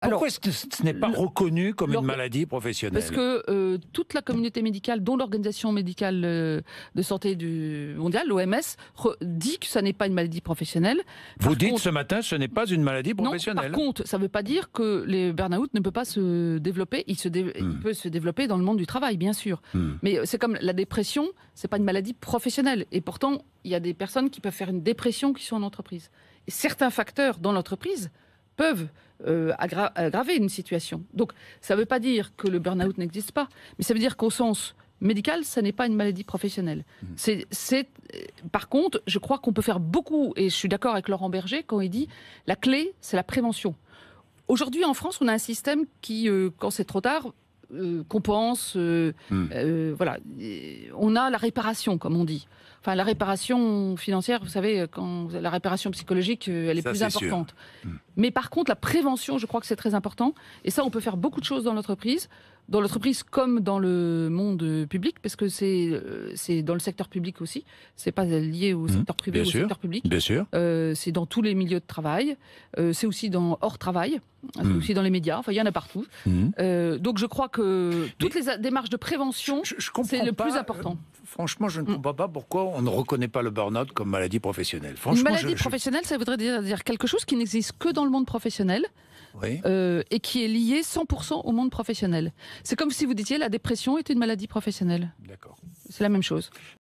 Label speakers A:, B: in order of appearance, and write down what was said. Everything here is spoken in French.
A: Pourquoi est-ce
B: que ce n'est pas reconnu comme une maladie professionnelle Parce que euh, toute la communauté médicale, dont l'Organisation médicale euh, de santé du mondiale, l'OMS, dit que ça n'est pas une maladie professionnelle. Vous dites ce matin, ce n'est pas une maladie professionnelle. Non, par contre, ça ne veut pas dire que les burn-out ne peut pas se développer. Il, se hmm. peut se développer dans le monde du travail, bien sûr. Hmm. Mais euh, c'est comme la dépression, c'est pas une maladie professionnelle. Et pourtant, il y a des personnes qui peuvent faire une dépression qui sont en entreprise. Et certains facteurs dans l'entreprise peuvent euh, aggraver une situation. Donc ça ne veut pas dire que le burn-out n'existe pas, mais ça veut dire qu'au sens médical, ça n'est pas une maladie professionnelle. Mmh. C'est, euh, par contre, je crois qu'on peut faire beaucoup, et je suis d'accord avec Laurent Berger quand il dit la clé, c'est la prévention. Aujourd'hui, en France, on a un système qui, euh, quand c'est trop tard, compense. Mmh. voilà, on a la réparation, comme on dit. Enfin, la réparation financière, vous savez, quand la réparation psychologique, elle est plus importante. Mmh. Mais par contre, la prévention, je crois que c'est très important. Et ça, on peut faire beaucoup de choses dans l'entreprise dans l'entreprise comme dans le monde public, parce que c'est euh, c'est dans le secteur public aussi. C'est pas lié au mmh. secteur privé ou au secteur public. Bien sûr. Euh, c'est dans tous les milieux de travail. Euh, c'est aussi dans hors travail. C'est mmh. aussi dans les médias. Enfin, il y en a partout. Mmh. donc, je crois que toutes les démarches de prévention, c'est le plus important. franchement, je ne comprends pas pourquoi on ne reconnaît pas le burn-out comme maladie professionnelle. Franchement, Une maladie professionnelle, ça voudrait dire, quelque chose qui n'existe que dans le monde professionnel. Euh, et qui est lié 100% au monde professionnel. C'est comme si vous disiez la dépression est une maladie professionnelle. C'est la même chose.